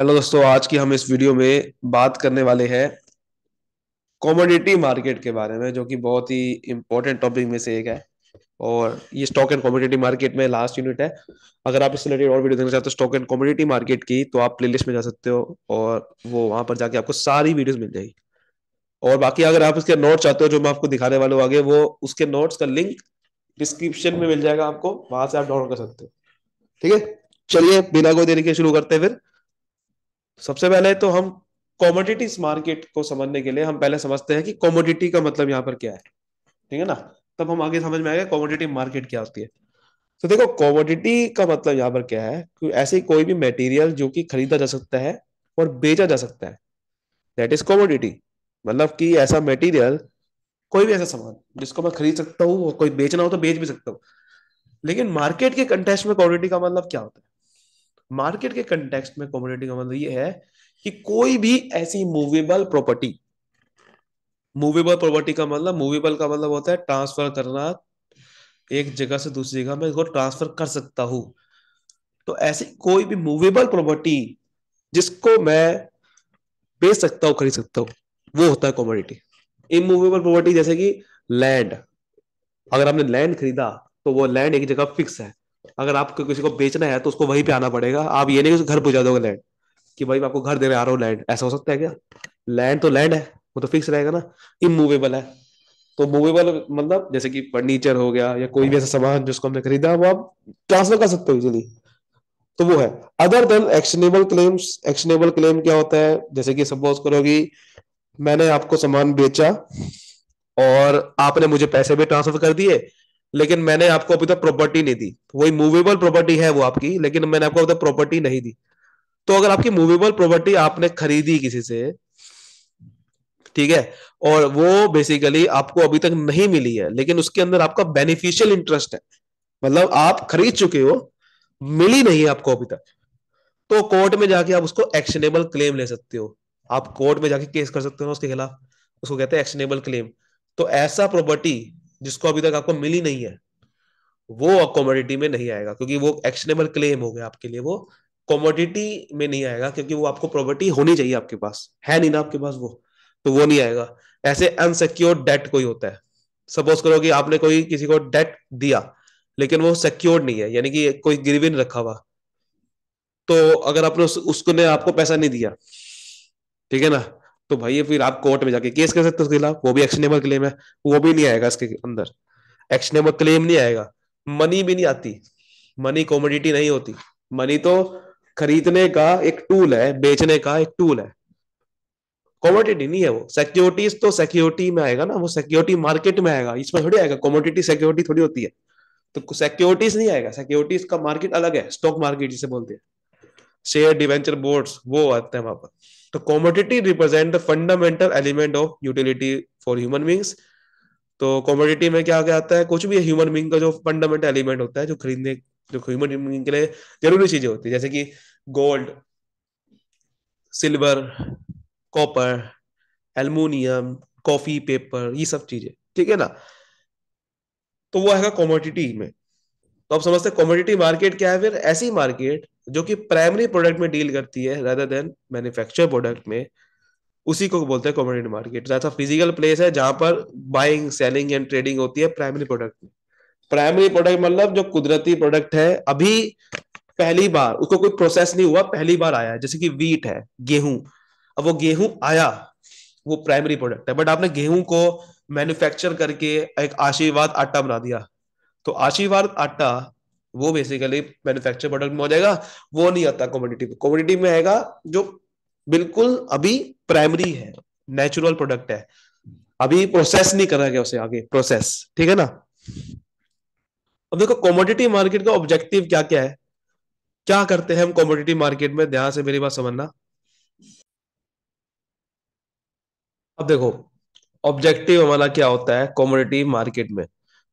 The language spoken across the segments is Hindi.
हेलो दोस्तों आज की हम इस वीडियो में बात करने वाले हैं कॉमोडिटी मार्केट के बारे में जो कि बहुत ही इम्पोर्टेंट टॉपिक में से एक है और ये स्टॉक एंड कॉमोडिटी मार्केट में लास्ट यूनिट है अगर आप इससे रिलेटेड और वीडियो देखना चाहते हो स्टॉक एंड कॉमोडिटी मार्केट की तो आप प्ले में जा सकते हो और वो वहां पर जाके आपको सारी वीडियोज मिल जाएगी और बाकी अगर आप उसके नोट चाहते हो जो मैं आपको दिखाने वाले हूँ आगे वो उसके नोट्स का लिंक डिस्क्रिप्शन में मिल जाएगा आपको वहां से आप डाउनलोड कर सकते हो ठीक है चलिए बिना कोई देरी के शुरू करते हैं फिर सबसे पहले तो हम कॉमोडिटीज मार्केट को समझने के लिए हम पहले समझते हैं कि कॉमोडिटी का मतलब यहाँ पर क्या है ठीक है ना तब हम आगे समझ में आएगा कॉमोडिटी मार्केट क्या होती है तो देखो कॉमोडिटी का मतलब यहाँ पर क्या है कि ऐसी कोई भी मटेरियल जो कि खरीदा जा सकता है और बेचा जा सकता है दैट इज कॉमोडिटी मतलब कि ऐसा मटेरियल कोई भी ऐसा सामान जिसको मैं खरीद सकता हूँ और कोई बेचना हो तो बेच भी सकता हूँ लेकिन मार्केट के कंटेस्ट में कॉमोडिटी का मतलब क्या होता है मार्केट के कंटेक्स्ट में कॉमोडिटी का मतलब ये है कि कोई भी ऐसी मूवेबल प्रॉपर्टी मूवेबल प्रॉपर्टी का मतलब मूवेबल का मतलब होता है ट्रांसफर करना एक जगह से दूसरी जगह मैं इसको ट्रांसफर कर सकता हूं तो ऐसी कोई भी मूवेबल प्रॉपर्टी जिसको मैं बेच सकता हूं खरीद सकता हूं वो होता है कॉमोडिटी इमूवेबल प्रॉपर्टी जैसे कि लैंड अगर आपने लैंड खरीदा तो वो लैंड एक जगह फिक्स है अगर आपको किसी को बेचना है तो उसको वहीं पे आना पड़ेगा आप ये नहीं घर पहुंचा दोगे लैंड कि भाई मैं आपको घर देने आ रहा हूँ लैंड ऐसा हो सकता है क्या लैंड तो लैंड है वो तो फिक्स रहेगा ना इमूवेबल है तो मूवेबल मतलब जैसे कि फर्नीचर हो गया या कोई भी ऐसा सामान जिसको हमने खरीदा वो आप ट्रांसफर कर सकते हो इजिली तो वो है other than actionable claims actionable claim क्या होता है जैसे कि सपोज करोगी मैंने आपको सामान बेचा और आपने मुझे पैसे भी ट्रांसफर कर दिए लेकिन मैंने आपको अभी तक प्रॉपर्टी नहीं दी वही मूवेबल प्रॉपर्टी है वो आपकी लेकिन मैंने आपको अभी तक प्रॉपर्टी नहीं दी तो अगर आपकी मूवेबल प्रॉपर्टी आपने खरीदी किसी से ठीक है और वो बेसिकली आपको अभी तक नहीं मिली है लेकिन उसके अंदर आपका बेनिफिशियल इंटरेस्ट है मतलब आप खरीद चुके हो मिली नहीं आपको अभी तक तो कोर्ट में जाके आप उसको एक्शनेबल क्लेम ले सकते हो आप कोर्ट में जाके केस कर सकते हो उसके खिलाफ उसको कहते हैं एक्शनेबल क्लेम तो ऐसा प्रॉपर्टी जिसको अभी तक आपको मिली नहीं है वो कॉमोडिटी में नहीं आएगा क्योंकि वो एक्शनेबल क्लेम हो गया आपके लिए वो कॉमोडिटी में नहीं आएगा क्योंकि वो आपको प्रॉपर्टी होनी चाहिए आपके पास है नहीं ना आपके पास वो तो वो नहीं आएगा ऐसे अनसिक्योर्ड डेट कोई होता है सपोज करो कि आपने कोई किसी को डेट दिया लेकिन वो सिक्योर्ड नहीं है यानी कि कोई नहीं रखा हुआ तो अगर आपने उस, उसको ने आपको पैसा नहीं दिया ठीक है ना तो भाई फिर आप कोर्ट में जाके केस कर सकते हो उसके खिलाफ वो भी एक्शनेबल क्लेम है वो भी नहीं आएगा इसके अंदर एक्शनेबल क्लेम नहीं आएगा मनी भी नहीं आती मनी कॉमोडिटी नहीं होती मनी तो खरीदने का एक टूल है बेचने का एक टूल है कॉमोडिटी नहीं है वो सिक्योरिटीज तो सिक्योरिटी में आएगा ना वो सिक्योरिटी मार्केट में आएगा इसमें थोड़ी आएगा कॉमोडिटी सिक्योरिटी थोड़ी होती है तो सिक्योरिटीज नहीं आएगा सिक्योरिटीज का मार्केट अलग है स्टॉक मार्केट जिसे बोलते हैं शेयर डिवेंचर बोर्ड्स वो आते हैं वहां पर तो commodity represent the fundamental element of utility for human beings तो कॉमोडिटी में क्या क्या आता है कुछ भी ह्यूमन बींग का जो फंडामेंटल एलिमेंट होता है जो खरीदने जो ह्यूमन बींग के लिए जरूरी चीजें होती है जैसे कि gold silver copper aluminium coffee pepper ये सब चीजें ठीक है ना तो वो है कॉमोडिटी में तो आप समझते हैं कॉमोडिटी मार्केट क्या है फिर ऐसी मार्केट जो कि प्राइमरी प्रोडक्ट में डील करती है रदर देन मैन्युफैक्चर प्रोडक्ट में उसी को बोलते हैं कॉमोडिटी मार्केट ऐसा फिजिकल प्लेस है जहां पर बाइंग सेलिंग एंड ट्रेडिंग होती है प्राइमरी प्रोडक्ट में प्राइमरी प्रोडक्ट मतलब जो कुदरती प्रोडक्ट है अभी पहली बार उसको कोई प्रोसेस नहीं हुआ पहली बार आया जैसे कि वीट है गेहूं अब वो गेहूं आया वो प्राइमरी प्रोडक्ट है बट आपने गेहूं को मैन्युफैक्चर करके एक आशीर्वाद आटा बना दिया तो आशीर्वाद आटा वो बेसिकली मैन्युफैक्चर प्रोडक्ट में हो जाएगा वो नहीं आता कॉमोडिटी में कॉमोडिटी में आएगा जो बिल्कुल अभी प्राइमरी है नेचुरल प्रोडक्ट है अभी प्रोसेस नहीं करा गया उसे आगे प्रोसेस ठीक है ना अब देखो कॉमोडिटी मार्केट का ऑब्जेक्टिव क्या क्या है क्या करते हैं हम कॉमोडिटी मार्केट में ध्यान से मेरी बात समझना अब देखो ऑब्जेक्टिव हमारा क्या होता है कॉमोडिटी मार्केट में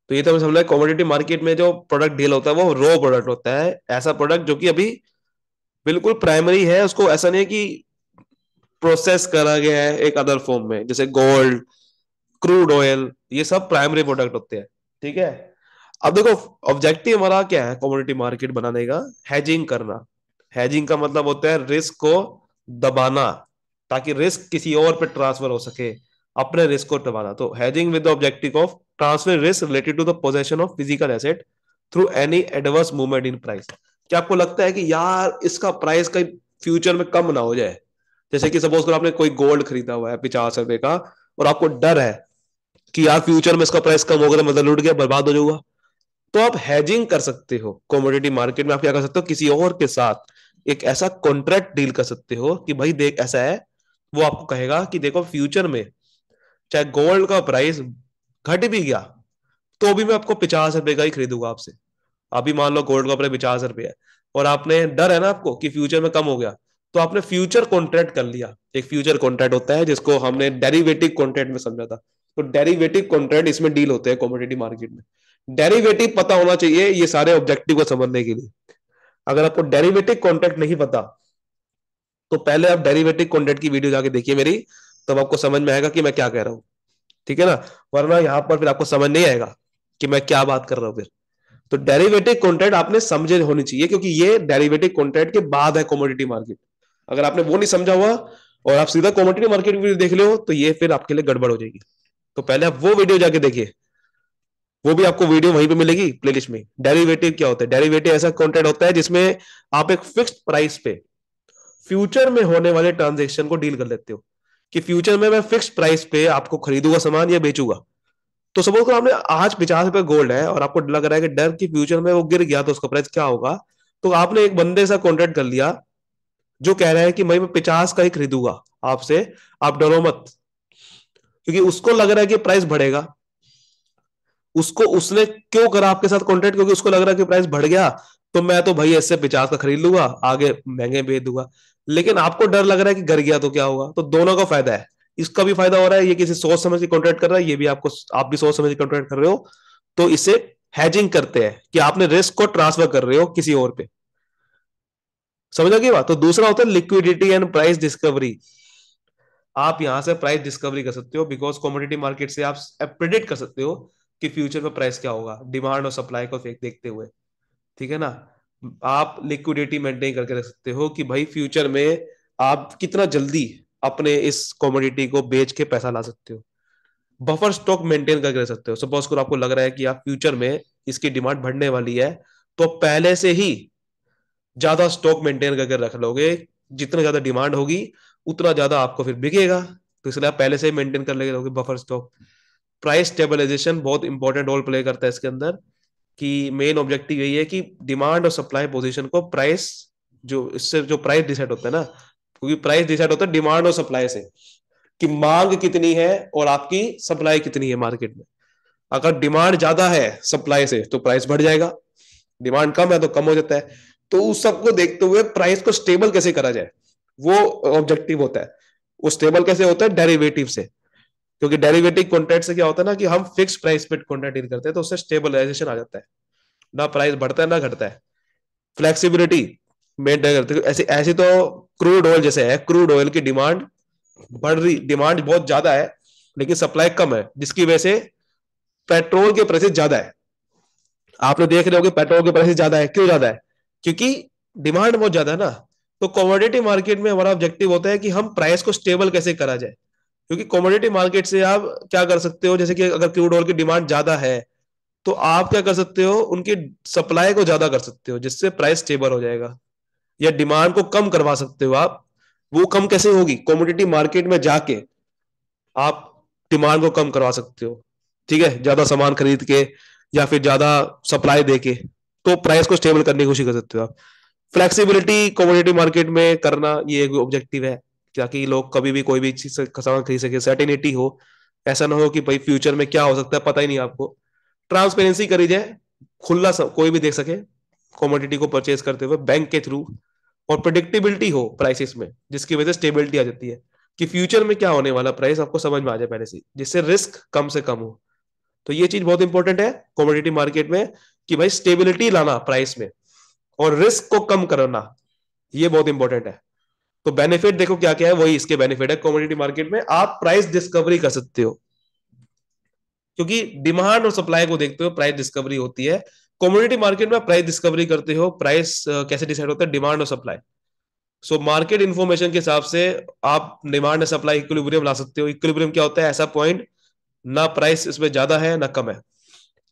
तो ये तो हमने कॉमोडिटी मार्केट में जो प्रोडक्ट डील होता है वो रो प्रोडक्ट होता है ऐसा प्रोडक्ट जो कि अभी बिल्कुल प्राइमरी है उसको ऐसा नहीं है कि प्रोसेस करा गया है एक अदर फॉर्म में जैसे गोल्ड क्रूड ऑयल ये सब प्राइमरी प्रोडक्ट होते हैं ठीक है अब देखो ऑब्जेक्टिव हमारा क्या है कॉमोडिटी मार्केट बनाने का हैजिंग करना हैजिंग का मतलब होता है रिस्क को दबाना ताकि रिस्क किसी और पे ट्रांसफर हो सके अपने रिस्क को दबाना तो hedging with the objective of transfer risk related to the possession of physical asset through any adverse movement in price क्या आपको लगता है कि यार इसका प्राइस कहीं फ्यूचर में कम ना हो जाए जैसे कि सपोज करो आपने कोई गोल्ड खरीदा हुआ है पचास रुपए का और आपको डर है कि यार फ्यूचर में इसका प्राइस कम होगा तो मतलब लुट गया बर्बाद हो जाऊंगा तो आप हेजिंग कर सकते हो कॉमोडिटी मार्केट में आप क्या कर सकते हो किसी और के साथ एक ऐसा कॉन्ट्रैक्ट डील कर सकते हो कि भाई देख ऐसा है वो आपको कहेगा कि देखो फ्यूचर में चाहे गोल्ड का प्राइस घट भी गया तो भी मैं आपको पचास रुपए का ही खरीदूंगा आपसे अभी मान लो गोल्ड का प्राइस पचास रुपए है और आपने डर है ना आपको कि फ्यूचर में कम हो गया तो आपने फ्यूचर कॉन्ट्रैक्ट कर लिया एक फ्यूचर कॉन्ट्रैक्ट होता है जिसको हमने डेरिवेटिव कॉन्ट्रैक्ट में समझा था तो डेरिवेटिव कॉन्ट्रैक्ट इसमें डील होते हैं कॉमोडिटी मार्केट में डेरिवेटिव पता होना चाहिए ये सारे ऑब्जेक्टिव को समझने के लिए अगर आपको डेरिवेटिव कॉन्ट्रैक्ट नहीं पता तो पहले आप डेरिवेटिव कॉन्ट्रैक्ट की वीडियो जाके देखिए मेरी तब आपको समझ में आएगा कि मैं क्या कह रहा हूँ ठीक है ना वरना यहाँ पर फिर आपको समझ नहीं आएगा कि मैं क्या बात कर रहा हूँ फिर तो डेरिवेटिव कॉन्ट्रैक्ट आपने समझे होनी चाहिए क्योंकि ये डेरिवेटिव कॉन्ट्रैक्ट के बाद है कॉमोडिटी मार्केट अगर आपने वो नहीं समझा हुआ और आप सीधा कॉमोडिटी मार्केट वीडियो देख ले हो तो ये फिर आपके लिए गड़बड़ हो जाएगी तो पहले आप वो वीडियो जाके देखिए वो भी आपको वीडियो वहीं पे मिलेगी प्लेलिस्ट में डेरिवेटिव क्या होता है डेरिवेटिव ऐसा कॉन्ट्रैक्ट होता है जिसमें आप एक फिक्स प्राइस पे फ्यूचर में होने वाले ट्रांजेक्शन को डील कर लेते हो कि फ्यूचर में मैं फिक्स प्राइस पे आपको खरीदूंगा सामान या बेचूंगा तो सपोज करो आपने आज पचास रुपए गोल्ड है और आपको लग रहा है कि डर कि फ्यूचर में वो गिर गया तो उसका प्राइस क्या होगा तो आपने एक बंदे से कॉन्ट्रैक्ट कर लिया जो कह रहा है कि मैं पचास का ही खरीदूंगा आपसे आप डरो मत क्योंकि उसको लग रहा है कि प्राइस बढ़ेगा उसको उसने क्यों करा आपके साथ कॉन्ट्रैक्ट क्योंकि उसको लग रहा है कि प्राइस बढ़ गया तो मैं तो भाई ऐसे पचास का खरीद लूंगा आगे महंगे बेच दूंगा लेकिन आपको डर लग रहा है कि घर गया तो क्या होगा तो दोनों का फायदा है इसका भी फायदा हो रहा है ये किसी सोच समझ के कॉन्ट्रैक्ट कर रहा है ये भी आपको आप भी सोच समझ के कॉन्ट्रैक्ट कर रहे हो तो इसे हैजिंग करते हैं कि आपने रिस्क को ट्रांसफर कर रहे हो किसी और पे समझा की बात तो दूसरा होता है लिक्विडिटी एंड प्राइस डिस्कवरी आप यहां से प्राइस डिस्कवरी कर सकते हो बिकॉज कॉमोडिटी मार्केट से आप प्रिडिक्ट कर सकते हो कि फ्यूचर में प्राइस क्या होगा डिमांड और सप्लाई को देखते हुए ठीक है ना आप लिक्विडिटी मेंटेन करके रख सकते हो कि भाई फ्यूचर में आप कितना जल्दी अपने इस कॉमोडिटी को बेच के पैसा ला सकते हो बफर स्टॉक मेंटेन करके रख सकते हो सपोज करो आपको लग रहा है कि आप फ्यूचर में इसकी डिमांड बढ़ने वाली है तो पहले से ही ज्यादा स्टॉक मेंटेन करके रख लोगे जितना ज्यादा डिमांड होगी उतना ज्यादा आपको फिर बिकेगा तो इसलिए आप पहले से ही मेंटेन कर लेंगे बफर स्टॉक प्राइस स्टेबलाइजेशन बहुत इंपॉर्टेंट रोल प्ले करता है इसके अंदर कि मेन ऑब्जेक्टिव यही है कि डिमांड और सप्लाई पोजीशन को प्राइस जो इससे जो प्राइस डिसाइड होता है ना क्योंकि प्राइस डिसाइड होता है डिमांड और सप्लाई से कि मांग कितनी है और आपकी सप्लाई कितनी है मार्केट में अगर डिमांड ज्यादा है सप्लाई से तो प्राइस बढ़ जाएगा डिमांड कम है तो कम हो जाता है तो उस सबको देखते हुए प्राइस को स्टेबल कैसे करा जाए वो ऑब्जेक्टिव होता है वो स्टेबल कैसे होता है डेरिवेटिव से क्योंकि डेरिवेटिव कॉन्ट्रैक्ट से क्या होता है ना कि हम फिक्स प्राइस पे कॉन्ट्रैक्ट डील करते हैं तो उससे स्टेबलाइजेशन आ जाता है ना प्राइस बढ़ता है ना घटता है फ्लेक्सिबिलिटी मेंटेन करते हैं ऐसे ऐसे तो क्रूड ऑयल जैसे है क्रूड ऑयल की डिमांड बढ़ रही डिमांड बहुत ज्यादा है लेकिन सप्लाई कम है जिसकी वजह से पेट्रोल के प्राइसेस ज्यादा है आप लोग देख रहे हो कि पेट्रोल के प्राइसेस ज्यादा है क्यों ज्यादा है क्योंकि डिमांड बहुत ज्यादा है ना तो कॉमोडिटी मार्केट में हमारा ऑब्जेक्टिव होता है कि हम प्राइस को स्टेबल कैसे करा जाए क्योंकि कॉमोडिटी मार्केट से आप क्या कर सकते हो जैसे कि अगर क्रूड ऑयल की डिमांड ज्यादा है तो आप क्या कर सकते हो उनकी सप्लाई को ज्यादा कर सकते हो जिससे प्राइस स्टेबल हो जाएगा या डिमांड को कम करवा सकते हो आप वो कम कैसे होगी कॉमोडिटी मार्केट में जाके आप डिमांड को कम करवा सकते हो ठीक है ज्यादा सामान खरीद के या फिर ज्यादा सप्लाई दे के तो प्राइस को स्टेबल करने की कोशिश कर सकते हो आप फ्लेक्सिबिलिटी कॉमोडिटी मार्केट में करना ये एक ऑब्जेक्टिव है ताकि लोग कभी भी कोई भी चीज सामान खरीद सके सर्टेनिटी हो ऐसा ना हो कि भाई फ्यूचर में क्या हो सकता है पता ही नहीं आपको ट्रांसपेरेंसी करी जाए खुला सब कोई भी देख सके कॉमोडिटी को परचेज करते हुए बैंक के थ्रू और प्रोडिक्टेबिलिटी हो प्राइसेस में जिसकी वजह से स्टेबिलिटी आ जाती है कि फ्यूचर में क्या होने वाला प्राइस आपको समझ में आ जाए पहले से जिससे रिस्क कम से कम हो तो ये चीज बहुत इंपॉर्टेंट है कॉमोडिटी मार्केट में कि भाई स्टेबिलिटी लाना प्राइस में और रिस्क को कम करना ये बहुत इंपॉर्टेंट है तो बेनिफिट देखो क्या क्या है वही इसके बेनिफिट है कॉमोडिटी मार्केट में आप प्राइस डिस्कवरी कर सकते हो क्योंकि डिमांड और सप्लाई को देखते हो प्राइस डिस्कवरी होती है कॉमोडिटी मार्केट में प्राइस डिस्कवरी करते हो प्राइस कैसे डिसाइड होता है डिमांड और सप्लाई सो मार्केट इन्फॉर्मेशन के हिसाब से आप डिमांड या सप्लाई इक्विलिब्रियम ला सकते हो इक्विलिब्रियम क्या होता है ऐसा पॉइंट ना प्राइस इसमें ज्यादा है ना कम है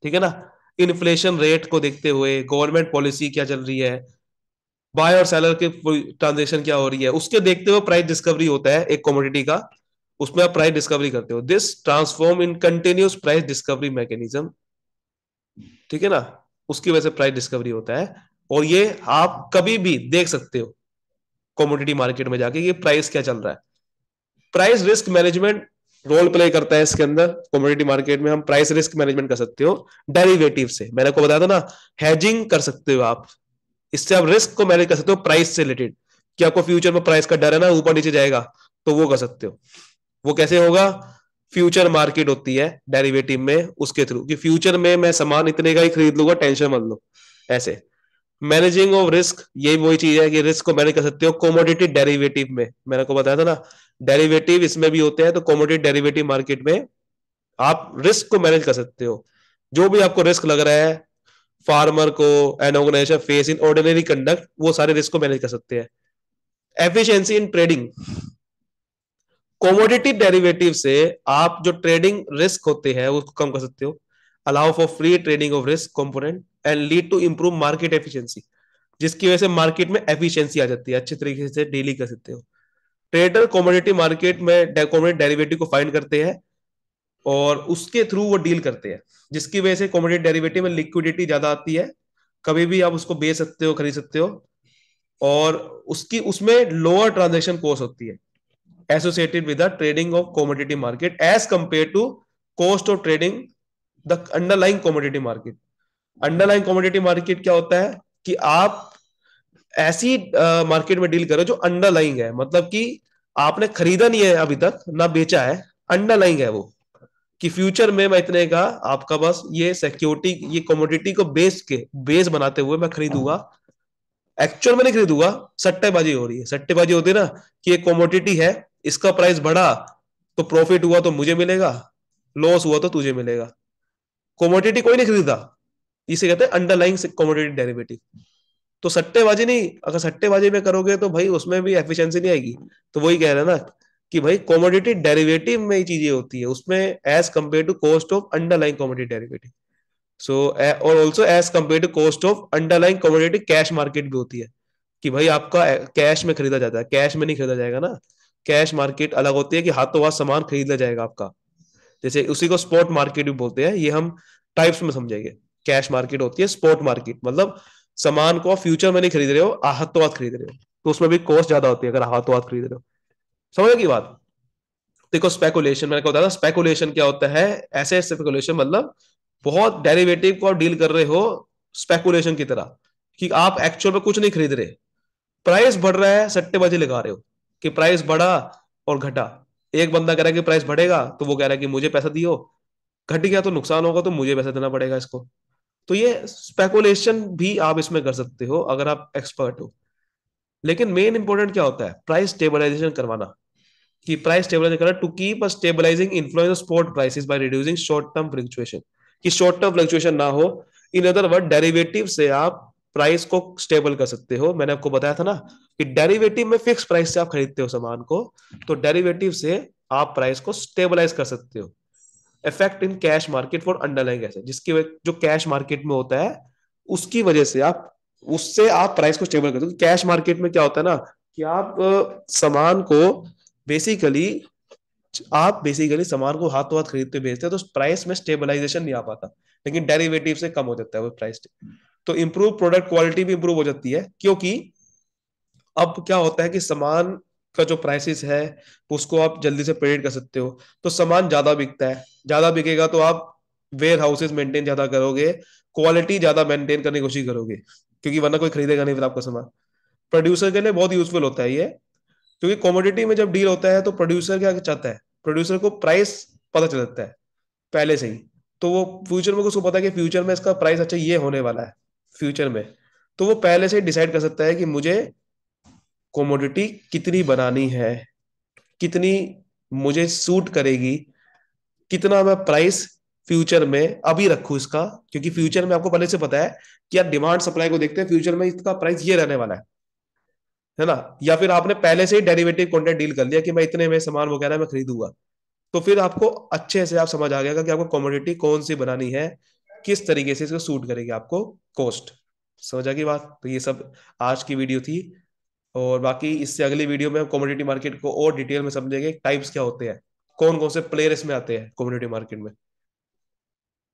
ठीक है ना इन्फ्लेशन रेट को देखते हुए गवर्नमेंट पॉलिसी क्या चल रही है बाय और सेलर के ट्रांजेक्शन क्या हो रही है उसके देखते हुए प्राइस डिस्कवरी होता है एक कॉमोडिटी का उसमें आप प्राइस डिस्कवरी करते हो this transform in continuous price discovery mechanism ठीक है ना उसकी वजह से प्राइस डिस्कवरी होता है और ये आप कभी भी देख सकते हो कॉमोडिटी मार्केट में जाके ये प्राइस क्या चल रहा है price risk management role play करता है इसके अंदर कॉमोडिटी मार्केट में हम प्राइस रिस्क मैनेजमेंट कर सकते हो डेरिवेटिव से मैंने आपको बताया था ना हैजिंग कर सकते हो आप इससे आप रिस्क को मैनेज कर सकते हो प्राइस से रिलेटेड कि आपको फ्यूचर में प्राइस का डर है ना ऊपर नीचे जाएगा तो वो कर सकते हो वो कैसे होगा फ्यूचर मार्केट होती है डेरिवेटिव में उसके थ्रू कि फ्यूचर में मैं सामान इतने का ही खरीद लूंगा टेंशन मत लो ऐसे मैनेजिंग ऑफ रिस्क ये वही चीज है कि रिस्क को मैनेज कर सकते हो कॉमोडिटी डेरिवेटिव में मैंने को बताया था ना डेरिवेटिव इसमें भी होते हैं तो कॉमोडिटी डेरिवेटिव मार्केट में आप रिस्क को मैनेज कर सकते हो जो भी आपको रिस्क लग रहा है फार्मर को an organisation face in ordinary conduct वो सारे रिस्क को मैनेज कर सकते हैं efficiency in trading commodity derivative से आप जो ट्रेडिंग रिस्क होते हैं उसको कम कर सकते हो allow for free trading of risk component and lead to improve market efficiency जिसकी वजह से मार्केट में एफिशिएंसी आ जाती है अच्छे तरीके से डेली कर सकते हो ट्रेडर कॉमोडिटी मार्केट में कॉमोडिटी डेरिवेटिव को फाइंड करते हैं और उसके थ्रू वो डील करते हैं जिसकी वजह से कॉमोडिटी डेरिवेटिव में लिक्विडिटी ज्यादा आती है कभी भी आप उसको बेच सकते हो खरीद सकते हो और उसकी उसमें लोअर ट्रांजेक्शन कॉस्ट होती है associated with the trading of commodity market as compare to cost of trading the underlying commodity market underline commodity market क्या होता है कि आप ऐसी मार्केट में डील करो जो अंडरलाइंग है मतलब कि आपने खरीदा नहीं है अभी तक ना बेचा है अंडरलाइंग है वो कि फ्यूचर में मैं इतने का आपका बस ये सिक्योरिटी ये कमोडिटी को बेस के बेस बनाते हुए मैं खरीदूंगा एक्चुअल में नहीं खरीदूंगा सट्टेबाजी हो रही है सट्टेबाजी होती है ना कि ये कॉमोडिटी है इसका प्राइस बढ़ा तो प्रॉफिट हुआ तो मुझे मिलेगा लॉस हुआ तो तुझे मिलेगा कॉमोडिटी कोई नहीं खरीदा इसे कहते हैं अंडरलाइंग कॉमोडिटी डेरिवेटिव तो सट्टेबाजी नहीं अगर सट्टेबाजी में करोगे तो भाई उसमें भी एफिशिएंसी नहीं आएगी तो वही कह रहे हैं ना कि भाई कॉमोडिटी डेरिवेटिव में ही चीजें होती है उसमें as compare to cost of underline commodity derivative so और also as compare to cost of underline commodity cash market भी होती है कि भाई आपका कैश में खरीदा जाता है कैश में नहीं खरीदा जाएगा ना कैश मार्केट अलग होती है कि हाथों हाथ सामान खरीदा जाएगा आपका जैसे उसी को स्पॉट मार्केट भी बोलते हैं ये हम टाइप्स में समझेंगे कैश मार्केट होती है स्पॉट मार्केट मतलब सामान को फ्यूचर में नहीं खरीद रहे हो हाथों हाथ खरीद रहे हो तो उसमें भी कॉस्ट ज्यादा होती है अगर हाथों हाथ खरीद रहे हो समझो की बात देखो स्पेकुलेशन मैंने कहा था स्पेकुलेशन क्या होता है ऐसे स्पेकुलेशन मतलब बहुत डेरिवेटिव को डील कर रहे हो स्पेकुलेशन की तरह कि आप एक्चुअल में कुछ नहीं खरीद रहे प्राइस बढ़ रहा है सट्टेबाजी लगा रहे हो कि प्राइस बढ़ा और घटा एक बंदा कह रहा है कि प्राइस बढ़ेगा तो वो कह रहा है कि मुझे पैसा दियो घट गया तो नुकसान होगा तो मुझे पैसा देना पड़ेगा इसको तो ये स्पेकुलेशन भी आप इसमें कर सकते हो अगर आप एक्सपर्ट हो लेकिन मेन इंपॉर्टेंट क्या होता है प्राइस स्टेबलाइजेशन करवाना की प्राइस स्टेबलाइज कर to keep a stabilising influence spot prices by reducing short term fluctuation कि शॉर्ट टर्म फ्लक्चुएशन ना हो इन अदर वर्ड डेरिवेटिव से आप प्राइस को स्टेबल कर सकते हो मैंने आपको बताया था ना कि डेरिवेटिव में फिक्स प्राइस से आप खरीदते हो सामान को तो डेरिवेटिव से आप प्राइस को स्टेबलाइज कर सकते हो effect in cash market for underlying asset जिसकी जो कैश मार्केट में होता है उसकी वजह से आप उससे आप प्राइस को स्टेबल कर सकते हो कैश तो मार्केट में क्या होता है ना कि आप सामान को बेसिकली आप बेसिकली सामान को हाथों हाथ खरीदते बेचते तो प्राइस में स्टेबलाइजेशन नहीं आ पाता लेकिन डेरिवेटिव से कम हो जाता है वो प्राइस तो इम्प्रूव प्रोडक्ट क्वालिटी भी इंप्रूव हो जाती है क्योंकि अब क्या होता है कि सामान का जो प्राइसेस है उसको आप जल्दी से प्रेडिट कर सकते हो तो सामान ज्यादा बिकता है ज्यादा बिकेगा तो आप वेयर हाउसेज मेंटेन ज्यादा करोगे क्वालिटी ज्यादा मेंटेन करने की कोशिश करोगे क्योंकि वरना कोई खरीदेगा नहीं फिर आपका सामान प्रोड्यूसर के लिए बहुत यूजफुल होता है ये क्योंकि कॉमोडिटी में जब डील होता है तो प्रोड्यूसर क्या चाहता है प्रोड्यूसर को प्राइस पता चल जाता है पहले से ही तो वो फ्यूचर में उसको पता है कि फ्यूचर में इसका प्राइस अच्छा ये होने वाला है फ्यूचर में तो वो पहले से डिसाइड कर सकता है कि मुझे कॉमोडिटी कितनी बनानी है कितनी मुझे सूट करेगी कितना मैं प्राइस फ्यूचर में अभी रखू इसका क्योंकि फ्यूचर में आपको पहले से पता है कि यार डिमांड सप्लाई को देखते हैं फ्यूचर में इसका प्राइस ये रहने वाला है है ना या फिर आपने पहले से ही डेरिवेटिव कॉन्टेंट डील कर लिया कि मैं इतने में सामान वगैरह मैं खरीदूंगा तो फिर आपको अच्छे से आप समझ आ गया कि आपको कॉमोडिटी कौन सी बनानी है किस तरीके से इसको सूट करेगी आपको कॉस्ट समझ आ गई बात तो ये सब आज की वीडियो थी और बाकी इससे अगली वीडियो में कॉमोडिटी मार्केट को और डिटेल में समझेंगे टाइप्स क्या होते हैं कौन कौन से प्लेयर इसमें आते हैं कॉमोडिटी मार्केट में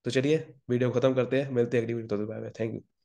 तो चलिए वीडियो खत्म करते हैं मिलते हैं अगली वीडियो तो बाय बाय थैंक यू